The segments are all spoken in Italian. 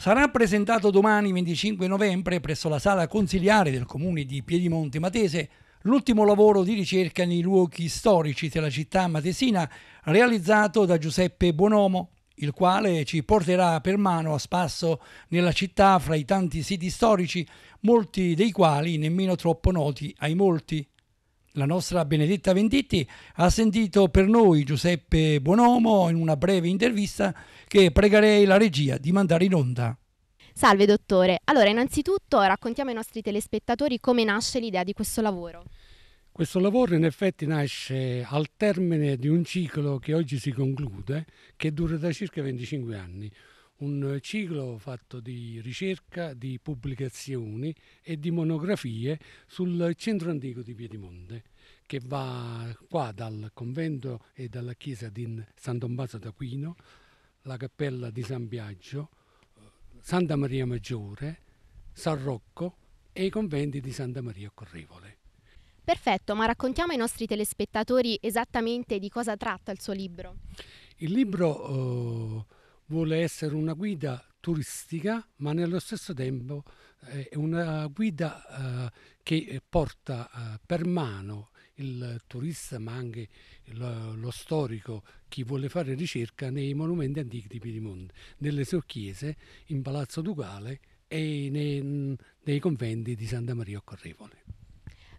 Sarà presentato domani 25 novembre presso la sala consiliare del comune di Piedimonte Matese l'ultimo lavoro di ricerca nei luoghi storici della città matesina realizzato da Giuseppe Buonomo, il quale ci porterà per mano a spasso nella città fra i tanti siti storici, molti dei quali nemmeno troppo noti ai molti. La nostra Benedetta Venditti ha sentito per noi Giuseppe Buonomo in una breve intervista che pregherei la regia di mandare in onda. Salve dottore, allora innanzitutto raccontiamo ai nostri telespettatori come nasce l'idea di questo lavoro. Questo lavoro in effetti nasce al termine di un ciclo che oggi si conclude, che dura da circa 25 anni un ciclo fatto di ricerca, di pubblicazioni e di monografie sul centro antico di Piedimonte, che va qua dal convento e dalla chiesa di San Tommaso d'Aquino, la cappella di San Biagio, Santa Maria Maggiore, San Rocco e i conventi di Santa Maria Correvole. Perfetto, ma raccontiamo ai nostri telespettatori esattamente di cosa tratta il suo libro. Il libro eh, vuole essere una guida turistica, ma nello stesso tempo eh, è una guida eh, che porta eh, per mano il turista, ma anche lo, storico, chi vuole fare ricerca nei monumenti antichi di Piedimonte, nelle sue chiese, in Palazzo Ducale e nei, nei conventi di Santa Maria Correvole.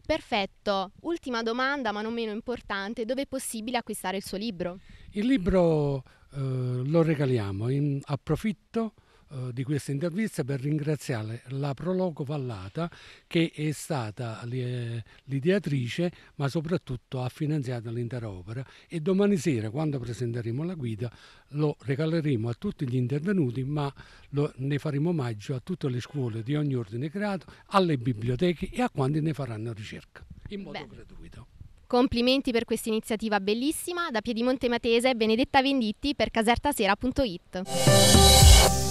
Perfetto, ultima domanda ma non meno importante, dove è possibile acquistare il suo libro? Il libro eh, lo regaliamo, in, approfitto eh, di questa intervista per ringraziare la Proloco Vallata che è stata l'ideatrice ma soprattutto ha finanziato l'intera opera e domani sera quando presenteremo la guida lo regaleremo a tutti gli intervenuti ma lo, ne faremo omaggio a tutte le scuole di ogni ordine creato, alle biblioteche e a quanti ne faranno ricerca in modo Beh. gratuito. Complimenti per questa iniziativa bellissima da Piedimonte Matese Benedetta Venditti per casertasera.it.